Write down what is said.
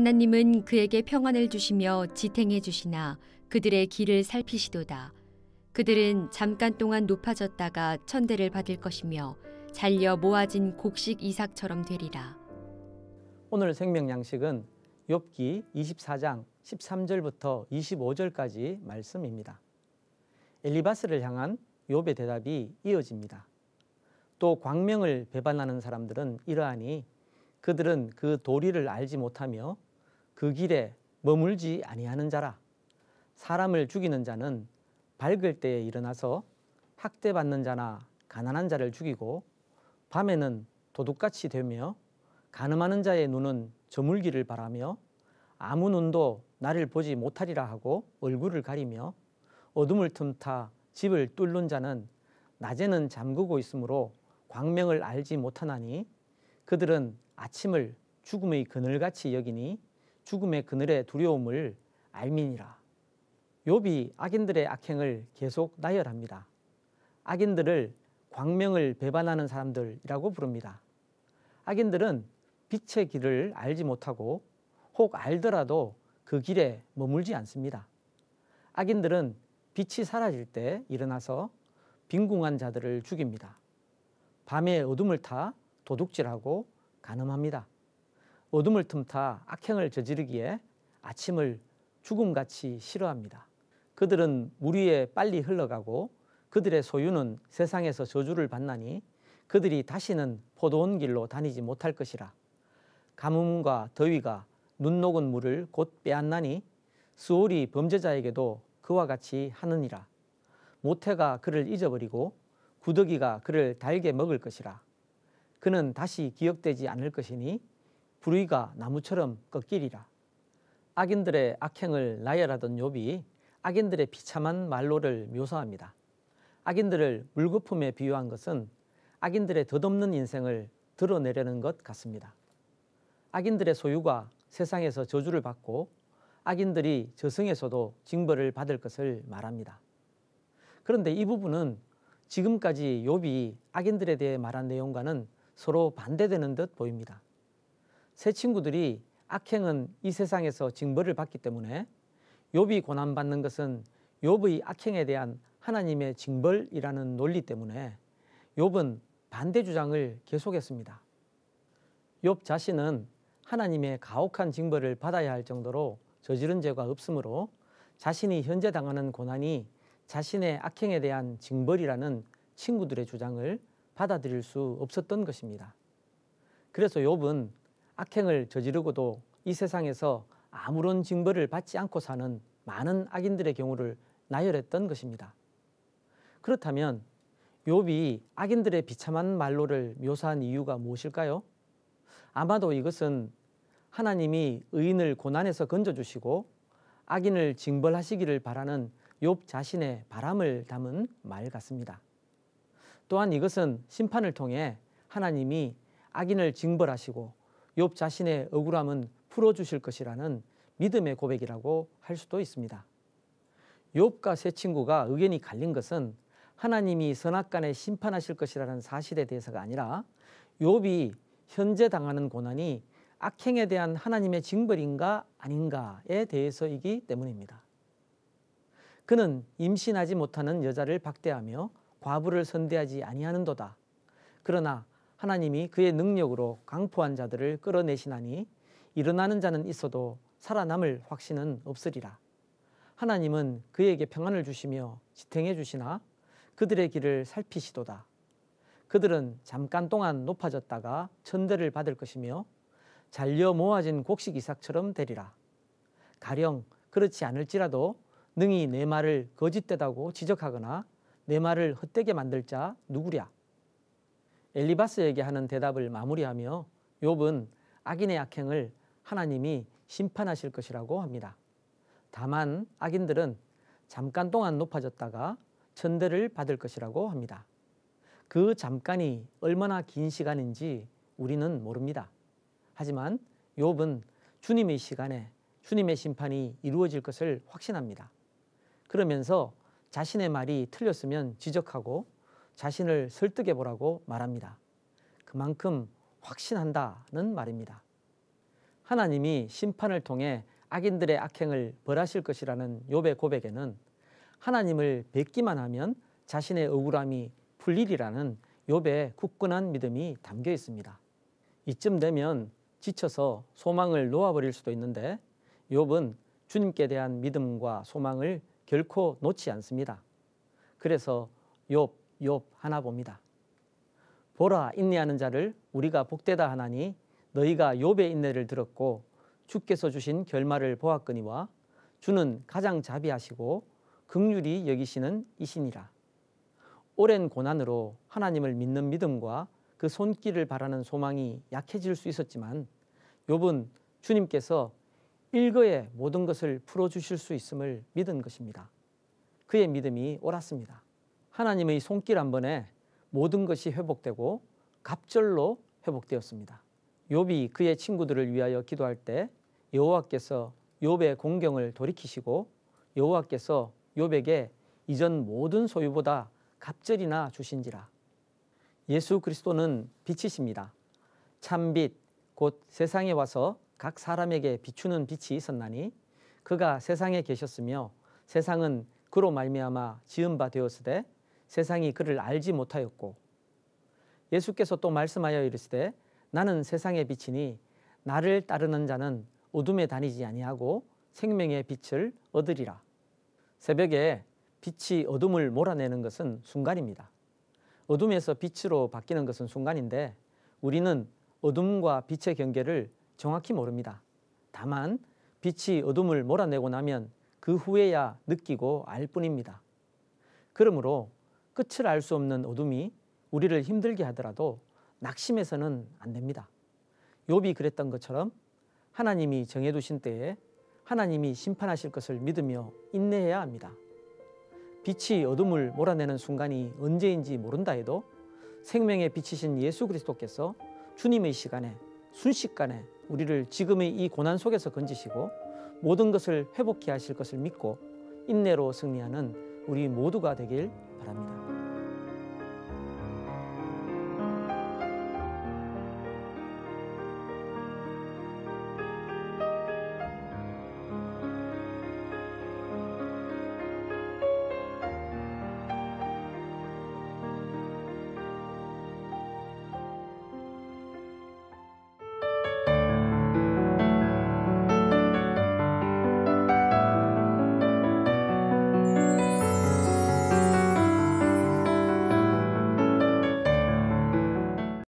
하나님은 그에게 평안을 주시며 지탱해 주시나 그들의 길을 살피시도다. 그들은 잠깐 동안 높아졌다가 천대를 받을 것이며 잘려 모아진 곡식 이삭처럼 되리라. 오늘 생명 양식은 욥기 24장 13절부터 25절까지 말씀입니다. 엘리바스를 향한 욥의 대답이 이어집니다. 또 광명을 배반하는 사람들은 이러하니 그들은 그 도리를 알지 못하며 그 길에 머물지 아니하는 자라 사람을 죽이는 자는 밝을 때에 일어나서 학대받는 자나 가난한 자를 죽이고 밤에는 도둑같이 되며 가늠하는 자의 눈은 저물기를 바라며 아무 눈도 나를 보지 못하리라 하고 얼굴을 가리며 어둠을 틈타 집을 뚫는 자는 낮에는 잠그고 있으므로 광명을 알지 못하나니 그들은 아침을 죽음의 그늘같이 여기니 죽음의 그늘의 두려움을 알민이라. 욥이 악인들의 악행을 계속 나열합니다. 악인들을 광명을 배반하는 사람들이라고 부릅니다. 악인들은 빛의 길을 알지 못하고 혹 알더라도 그 길에 머물지 않습니다. 악인들은 빛이 사라질 때 일어나서 빈궁한 자들을 죽입니다. 밤에 어둠을 타 도둑질하고 가늠합니다. 어둠을 틈타 악행을 저지르기에 아침을 죽음같이 싫어합니다. 그들은 물 위에 빨리 흘러가고 그들의 소유는 세상에서 저주를 받나니 그들이 다시는 포도원 길로 다니지 못할 것이라. 가뭄과 더위가 눈 녹은 물을 곧 빼앗나니 수월이 범죄자에게도 그와 같이 하느니라. 모태가 그를 잊어버리고 구더기가 그를 달게 먹을 것이라. 그는 다시 기억되지 않을 것이니 불의가 나무처럼 꺾이리라. 악인들의 악행을 나열하던 욥이 악인들의 비참한 말로를 묘사합니다. 악인들을 물거품에 비유한 것은 악인들의 덧없는 인생을 드러내려는 것 같습니다. 악인들의 소유가 세상에서 저주를 받고 악인들이 저승에서도 징벌을 받을 것을 말합니다. 그런데 이 부분은 지금까지 욥이 악인들에 대해 말한 내용과는 서로 반대되는 듯 보입니다. 세 친구들이 악행은 이 세상에서 징벌을 받기 때문에 욥이 고난받는 것은 욥의 악행에 대한 하나님의 징벌이라는 논리 때문에 욥은 반대 주장을 계속했습니다. 욥 자신은 하나님의 가혹한 징벌을 받아야 할 정도로 저지른 죄가 없으므로 자신이 현재 당하는 고난이 자신의 악행에 대한 징벌이라는 친구들의 주장을 받아들일 수 없었던 것입니다. 그래서 욥은 악행을 저지르고도 이 세상에서 아무런 징벌을 받지 않고 사는 많은 악인들의 경우를 나열했던 것입니다. 그렇다면 욥이 악인들의 비참한 말로를 묘사한 이유가 무엇일까요? 아마도 이것은 하나님이 의인을 고난에서 건져 주시고 악인을 징벌하시기를 바라는 욥 자신의 바람을 담은 말 같습니다. 또한 이것은 심판을 통해 하나님이 악인을 징벌하시고 욥 자신의 억울함은 풀어 주실 것이라는 믿음의 고백이라고 할 수도 있습니다. 욥과 세 친구가 의견이 갈린 것은 하나님이 선악간에 심판하실 것이라는 사실에 대해서가 아니라 욥이 현재 당하는 고난이 악행에 대한 하나님의 징벌인가 아닌가에 대해서이기 때문입니다. 그는 임신하지 못하는 여자를 박대하며 과부를 선대하지 아니하는도다. 그러나 하나님이 그의 능력으로 강포한 자들을 끌어내시나니 일어나는 자는 있어도 살아남을 확신은 없으리라. 하나님은 그에게 평안을 주시며 지탱해 주시나 그들의 길을 살피시도다. 그들은 잠깐 동안 높아졌다가 천대를 받을 것이며 잘려 모아진 곡식 이삭처럼 되리라. 가령 그렇지 않을지라도 능히 내 말을 거짓되다고 지적하거나 내 말을 헛되게 만들 자 누구랴? 엘리바스에게 하는 대답을 마무리하며 욥은 악인의 악행을 하나님이 심판하실 것이라고 합니다. 다만 악인들은 잠깐 동안 높아졌다가 천대를 받을 것이라고 합니다. 그 잠깐이 얼마나 긴 시간인지 우리는 모릅니다. 하지만 욥은 주님의 시간에 주님의 심판이 이루어질 것을 확신합니다. 그러면서 자신의 말이 틀렸으면 지적하고 자신을 설득해 보라고 말합니다. 그만큼 확신한다는 말입니다. 하나님이 심판을 통해 악인들의 악행을 벌하실 것이라는 욥의 고백에는 하나님을 뵙기만 하면 자신의 억울함이 풀리리라는 욥의 굳건한 믿음이 담겨 있습니다. 이쯤 되면 지쳐서 소망을 놓아버릴 수도 있는데 욥은 주님께 대한 믿음과 소망을 결코 놓지 않습니다. 그래서 욥욥 하나 봅니다. 보라 인내하는 자를 우리가 복되다 하나니 너희가 욥의 인내를 들었고 주께서 주신 결말을 보았거니와 주는 가장 자비하시고 극률이 여기시는 이신이라. 오랜 고난으로 하나님을 믿는 믿음과 그 손길을 바라는 소망이 약해질 수 있었지만 욥은 주님께서 일거에 모든 것을 풀어 주실 수 있음을 믿은 것입니다. 그의 믿음이 옳았습니다. 하나님의 손길 한 번에 모든 것이 회복되고 갑절로 회복되었습니다. 욥이 그의 친구들을 위하여 기도할 때 여호와께서 욥의 공경을 돌이키시고 여호와께서 욥에게 이전 모든 소유보다 갑절이나 주신지라. 예수 그리스도는 빛이십니다. 참 빛 곧 세상에 와서 각 사람에게 비추는 빛이 있었나니 그가 세상에 계셨으며 세상은 그로 말미암아 지은 바 되었으되 세상이 그를 알지 못하였고 예수께서 또 말씀하여 이르시되 나는 세상의 빛이니 나를 따르는 자는 어둠에 다니지 아니하고 생명의 빛을 얻으리라. 새벽에 빛이 어둠을 몰아내는 것은 순간입니다. 어둠에서 빛으로 바뀌는 것은 순간인데 우리는 어둠과 빛의 경계를 정확히 모릅니다. 다만 빛이 어둠을 몰아내고 나면 그 후에야 느끼고 알 뿐입니다. 그러므로 끝을 알 수 없는 어둠이 우리를 힘들게 하더라도 낙심해서는 안 됩니다. 욥이 그랬던 것처럼 하나님이 정해 두신 때에 하나님이 심판하실 것을 믿으며 인내해야 합니다. 빛이 어둠을 몰아내는 순간이 언제인지 모른다 해도 생명의 빛이신 예수 그리스도께서 주님의 시간에 순식간에 우리를 지금의 이 고난 속에서 건지시고 모든 것을 회복케 하실 것을 믿고 인내로 승리하는 우리 모두가 되길 바랍니다.